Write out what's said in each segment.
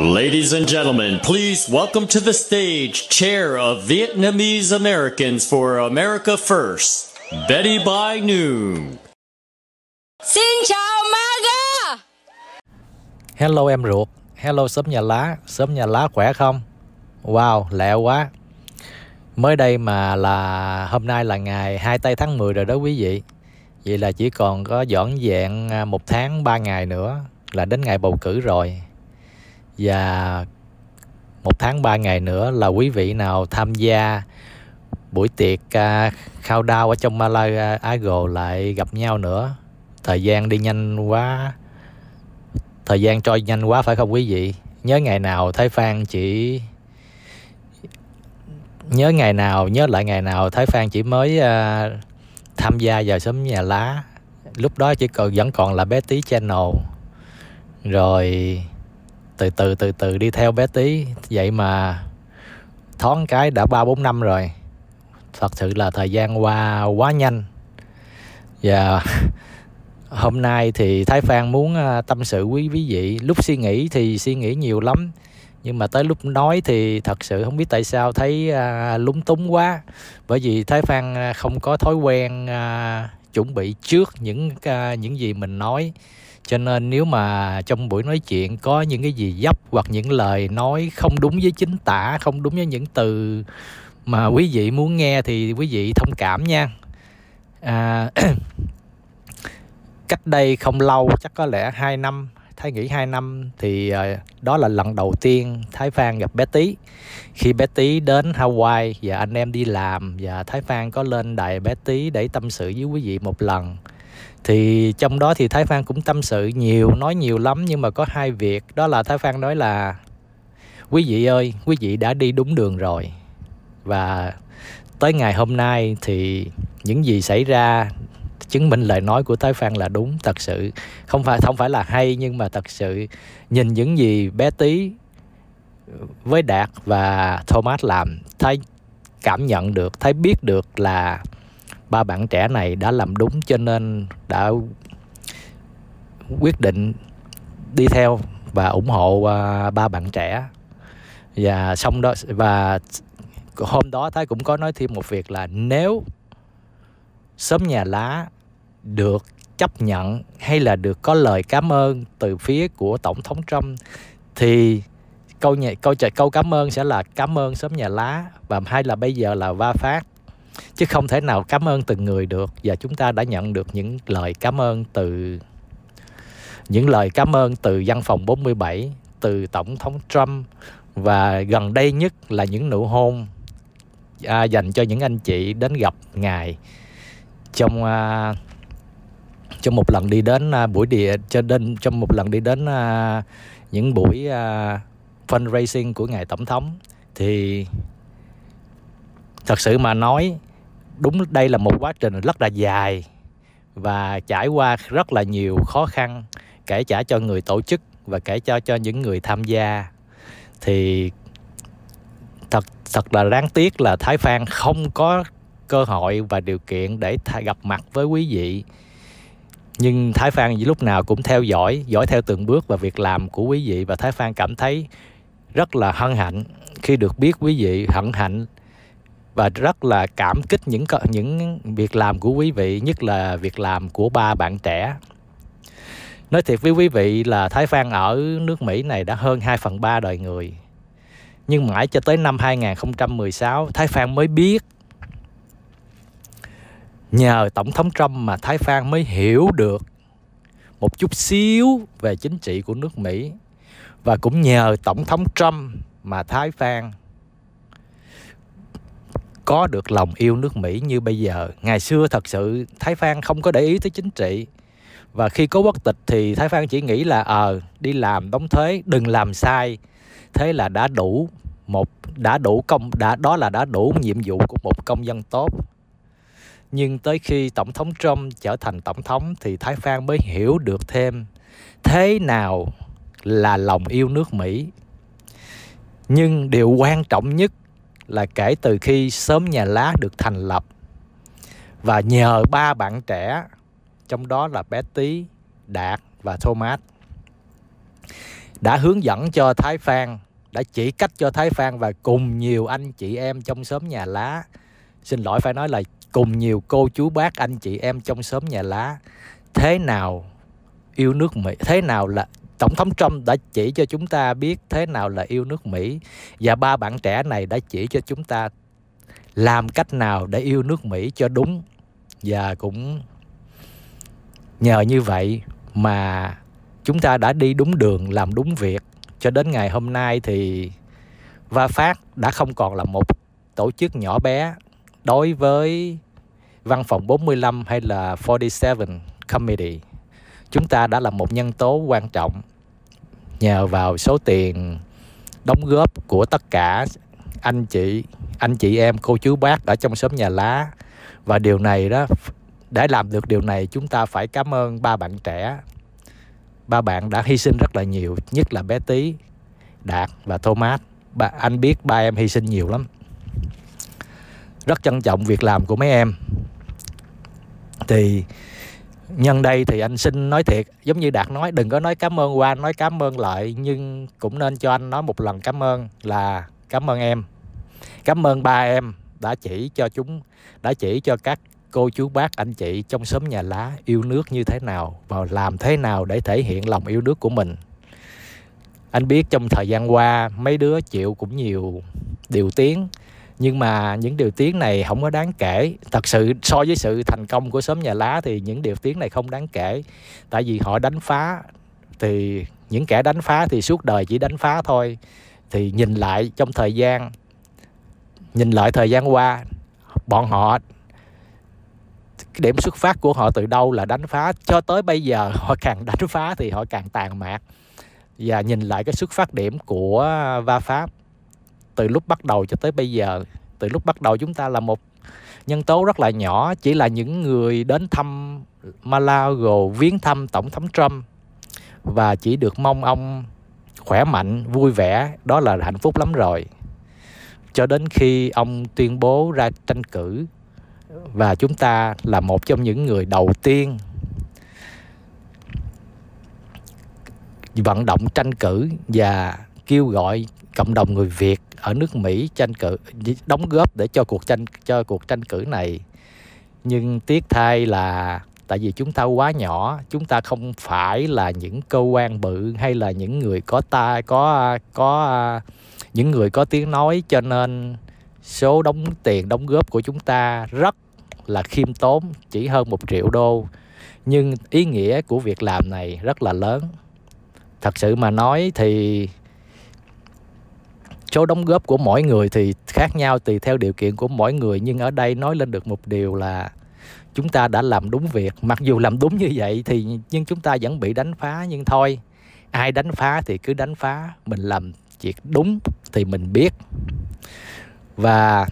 Ladies and gentlemen, please welcome to the stage Chair of Vietnamese Americans for America First, Betty Bai Noon. Xin chào MAGA! Hello em ruột, hello sớm nhà lá, sớm nhà lá khỏe không? Wow, lẹ quá. Mới đây mà là hôm nay là ngày 2 tây tháng 10 rồi đó quý vị. Vậy là chỉ còn có dọn dẹn à, một tháng 3 ngày nữa là đến ngày bầu cử rồi và một tháng ba ngày nữa là quý vị nào tham gia buổi tiệc uh, khao đao ở trong Malaya Ago lại gặp nhau nữa thời gian đi nhanh quá thời gian trôi nhanh quá phải không quý vị nhớ ngày nào Thái Phan chỉ nhớ ngày nào nhớ lại ngày nào Thái Phan chỉ mới uh, tham gia vào sớm nhà lá lúc đó chỉ còn vẫn còn là bé tí channel rồi từ từ từ từ đi theo bé tí vậy mà thoáng cái đã ba bốn năm rồi thật sự là thời gian qua quá nhanh và hôm nay thì thái phan muốn à, tâm sự quý quý vị lúc suy nghĩ thì suy nghĩ nhiều lắm nhưng mà tới lúc nói thì thật sự không biết tại sao thấy à, lúng túng quá bởi vì thái phan à, không có thói quen chuẩn bị trước những à, những gì mình nói cho nên nếu mà trong buổi nói chuyện có những cái gì dấp hoặc những lời nói không đúng với chính tả không đúng với những từ mà quý vị muốn nghe thì quý vị thông cảm nha à, cách đây không lâu chắc có lẽ 2 năm Thái nghỉ 2 năm thì à, đó là lần đầu tiên Thái Phan gặp bé Tý. Khi bé Tý đến Hawaii và anh em đi làm và Thái Phan có lên đài bé Tý để tâm sự với quý vị một lần thì trong đó thì Thái Phan cũng tâm sự nhiều nói nhiều lắm nhưng mà có hai việc đó là Thái Phan nói là quý vị ơi quý vị đã đi đúng đường rồi và tới ngày hôm nay thì những gì xảy ra chứng minh lời nói của Thái Phan là đúng thật sự không phải không phải là hay nhưng mà thật sự nhìn những gì bé tí với Đạt và Thomas làm Thái cảm nhận được Thái biết được là ba bạn trẻ này đã làm đúng cho nên đã quyết định đi theo và ủng hộ uh, ba bạn trẻ và xong đó và hôm đó thái cũng có nói thêm một việc là nếu sớm nhà lá được chấp nhận hay là được có lời cảm ơn từ phía của tổng thống trump thì câu nhạc câu câu cảm ơn sẽ là cảm ơn sớm nhà lá và hay là bây giờ là va phát chứ không thể nào cảm ơn từng người được và chúng ta đã nhận được những lời cảm ơn từ những lời cảm ơn từ văn phòng 47 từ tổng thống Trump và gần đây nhất là những nụ hôn à, dành cho những anh chị đến gặp ngài trong à, trong một lần đi đến à, buổi địa cho đến trong một lần đi đến à, những buổi à, fundraising của ngài tổng thống thì thật sự mà nói đúng đây là một quá trình rất là dài và trải qua rất là nhiều khó khăn kể cả cho người tổ chức và kể cho cho những người tham gia thì thật thật là đáng tiếc là Thái Phan không có cơ hội và điều kiện để gặp mặt với quý vị nhưng Thái Phan lúc nào cũng theo dõi dõi theo từng bước và việc làm của quý vị và Thái Phan cảm thấy rất là hân hạnh khi được biết quý vị hân hạnh và rất là cảm kích những những việc làm của quý vị nhất là việc làm của ba bạn trẻ nói thiệt với quý vị là Thái Phan ở nước Mỹ này đã hơn 2 phần 3 đời người nhưng mãi cho tới năm 2016 Thái Phan mới biết nhờ Tổng thống Trump mà Thái Phan mới hiểu được một chút xíu về chính trị của nước Mỹ và cũng nhờ Tổng thống Trump mà Thái Phan có được lòng yêu nước Mỹ như bây giờ. Ngày xưa thật sự Thái Phan không có để ý tới chính trị. Và khi có quốc tịch thì Thái Phan chỉ nghĩ là ờ đi làm đóng thuế, đừng làm sai. Thế là đã đủ một đã đủ công đã đó là đã đủ nhiệm vụ của một công dân tốt. Nhưng tới khi tổng thống Trump trở thành tổng thống thì Thái Phan mới hiểu được thêm thế nào là lòng yêu nước Mỹ. Nhưng điều quan trọng nhất là kể từ khi xóm nhà lá được thành lập và nhờ ba bạn trẻ trong đó là bé Tý, đạt và thomas đã hướng dẫn cho thái phan đã chỉ cách cho thái phan và cùng nhiều anh chị em trong xóm nhà lá xin lỗi phải nói là cùng nhiều cô chú bác anh chị em trong xóm nhà lá thế nào yêu nước mỹ thế nào là Tổng thống Trump đã chỉ cho chúng ta biết thế nào là yêu nước Mỹ và ba bạn trẻ này đã chỉ cho chúng ta làm cách nào để yêu nước Mỹ cho đúng và cũng nhờ như vậy mà chúng ta đã đi đúng đường làm đúng việc cho đến ngày hôm nay thì Va Phát đã không còn là một tổ chức nhỏ bé đối với văn phòng 45 hay là 47 Committee chúng ta đã là một nhân tố quan trọng nhờ vào số tiền đóng góp của tất cả anh chị anh chị em cô chú bác ở trong xóm nhà lá và điều này đó để làm được điều này chúng ta phải cảm ơn ba bạn trẻ ba bạn đã hy sinh rất là nhiều nhất là bé tí đạt và thomas ba, anh biết ba em hy sinh nhiều lắm rất trân trọng việc làm của mấy em thì nhân đây thì anh xin nói thiệt giống như đạt nói đừng có nói cảm ơn qua nói cảm ơn lại nhưng cũng nên cho anh nói một lần cảm ơn là cảm ơn em cảm ơn ba em đã chỉ cho chúng đã chỉ cho các cô chú bác anh chị trong xóm nhà lá yêu nước như thế nào và làm thế nào để thể hiện lòng yêu nước của mình anh biết trong thời gian qua mấy đứa chịu cũng nhiều điều tiếng nhưng mà những điều tiếng này không có đáng kể thật sự so với sự thành công của xóm nhà lá thì những điều tiếng này không đáng kể tại vì họ đánh phá thì những kẻ đánh phá thì suốt đời chỉ đánh phá thôi thì nhìn lại trong thời gian nhìn lại thời gian qua bọn họ cái điểm xuất phát của họ từ đâu là đánh phá cho tới bây giờ họ càng đánh phá thì họ càng tàn mạc và nhìn lại cái xuất phát điểm của va pháp từ lúc bắt đầu cho tới bây giờ từ lúc bắt đầu chúng ta là một nhân tố rất là nhỏ chỉ là những người đến thăm Malago viếng thăm tổng thống Trump và chỉ được mong ông khỏe mạnh vui vẻ đó là hạnh phúc lắm rồi cho đến khi ông tuyên bố ra tranh cử và chúng ta là một trong những người đầu tiên vận động tranh cử và kêu gọi cộng đồng người Việt ở nước Mỹ tranh cử đóng góp để cho cuộc tranh cho cuộc tranh cử này nhưng tiếc thay là tại vì chúng ta quá nhỏ chúng ta không phải là những cơ quan bự hay là những người có tai có có những người có tiếng nói cho nên số đóng tiền đóng góp của chúng ta rất là khiêm tốn chỉ hơn một triệu đô nhưng ý nghĩa của việc làm này rất là lớn thật sự mà nói thì số đóng góp của mỗi người thì khác nhau tùy theo điều kiện của mỗi người nhưng ở đây nói lên được một điều là chúng ta đã làm đúng việc mặc dù làm đúng như vậy thì nhưng chúng ta vẫn bị đánh phá nhưng thôi ai đánh phá thì cứ đánh phá mình làm việc đúng thì mình biết và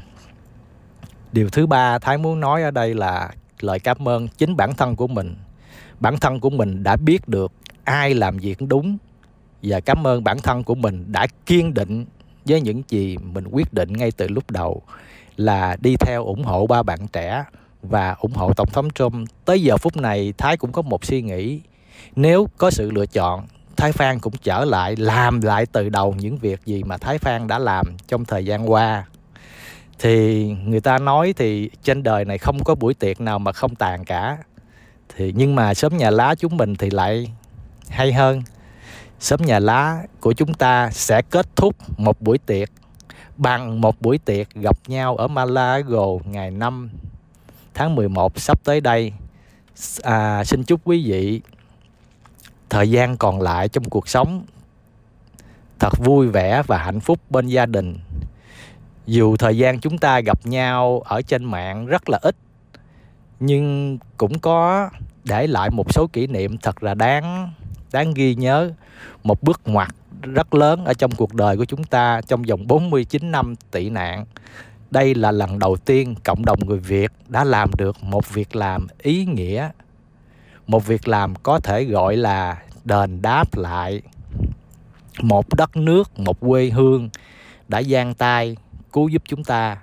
điều thứ ba thái muốn nói ở đây là lời cảm ơn chính bản thân của mình bản thân của mình đã biết được ai làm việc đúng và cảm ơn bản thân của mình đã kiên định với những gì mình quyết định ngay từ lúc đầu là đi theo ủng hộ ba bạn trẻ và ủng hộ tổng thống Trump. Tới giờ phút này Thái cũng có một suy nghĩ nếu có sự lựa chọn Thái Phan cũng trở lại làm lại từ đầu những việc gì mà Thái Phan đã làm trong thời gian qua thì người ta nói thì trên đời này không có buổi tiệc nào mà không tàn cả thì nhưng mà sớm nhà lá chúng mình thì lại hay hơn xóm nhà lá của chúng ta sẽ kết thúc một buổi tiệc bằng một buổi tiệc gặp nhau ở Malago ngày 5 tháng 11 sắp tới đây. À, xin chúc quý vị thời gian còn lại trong cuộc sống thật vui vẻ và hạnh phúc bên gia đình. Dù thời gian chúng ta gặp nhau ở trên mạng rất là ít nhưng cũng có để lại một số kỷ niệm thật là đáng đáng ghi nhớ một bước ngoặt rất lớn ở trong cuộc đời của chúng ta trong vòng 49 năm tị nạn. Đây là lần đầu tiên cộng đồng người Việt đã làm được một việc làm ý nghĩa, một việc làm có thể gọi là đền đáp lại một đất nước, một quê hương đã giang tay cứu giúp chúng ta.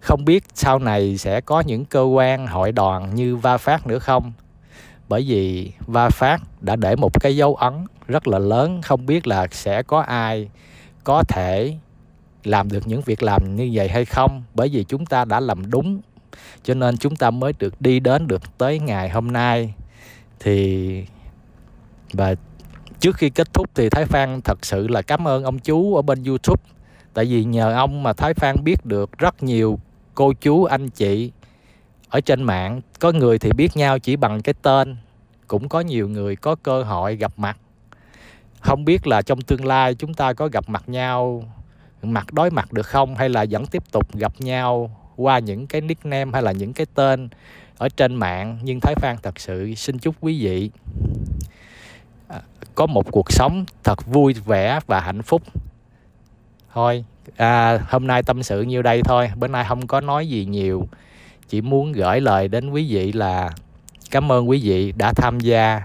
Không biết sau này sẽ có những cơ quan hội đoàn như Va Phát nữa không? bởi vì va phát đã để một cái dấu ấn rất là lớn không biết là sẽ có ai có thể làm được những việc làm như vậy hay không bởi vì chúng ta đã làm đúng cho nên chúng ta mới được đi đến được tới ngày hôm nay thì và trước khi kết thúc thì Thái Phan thật sự là cảm ơn ông chú ở bên YouTube tại vì nhờ ông mà Thái Phan biết được rất nhiều cô chú anh chị ở trên mạng có người thì biết nhau chỉ bằng cái tên cũng có nhiều người có cơ hội gặp mặt không biết là trong tương lai chúng ta có gặp mặt nhau mặt đối mặt được không hay là vẫn tiếp tục gặp nhau qua những cái nickname hay là những cái tên ở trên mạng nhưng Thái Phan thật sự xin chúc quý vị à, có một cuộc sống thật vui vẻ và hạnh phúc thôi à, hôm nay tâm sự nhiêu đây thôi bữa nay không có nói gì nhiều chỉ muốn gửi lời đến quý vị là cảm ơn quý vị đã tham gia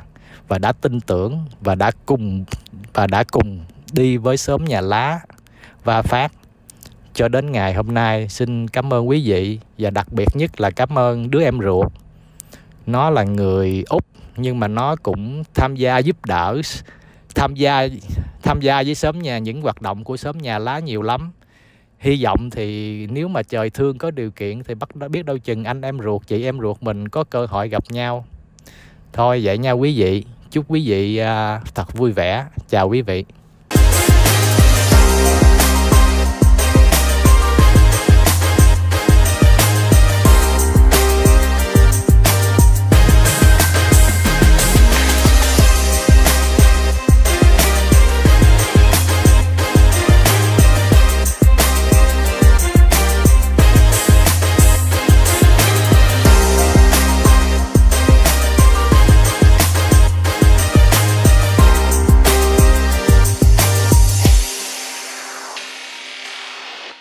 và đã tin tưởng và đã cùng và đã cùng đi với sớm nhà lá và phát cho đến ngày hôm nay xin cảm ơn quý vị và đặc biệt nhất là cảm ơn đứa em ruột nó là người úc nhưng mà nó cũng tham gia giúp đỡ tham gia tham gia với sớm nhà những hoạt động của sớm nhà lá nhiều lắm hy vọng thì nếu mà trời thương có điều kiện thì bắt biết đâu chừng anh em ruột chị em ruột mình có cơ hội gặp nhau thôi vậy nha quý vị chúc quý vị à, thật vui vẻ chào quý vị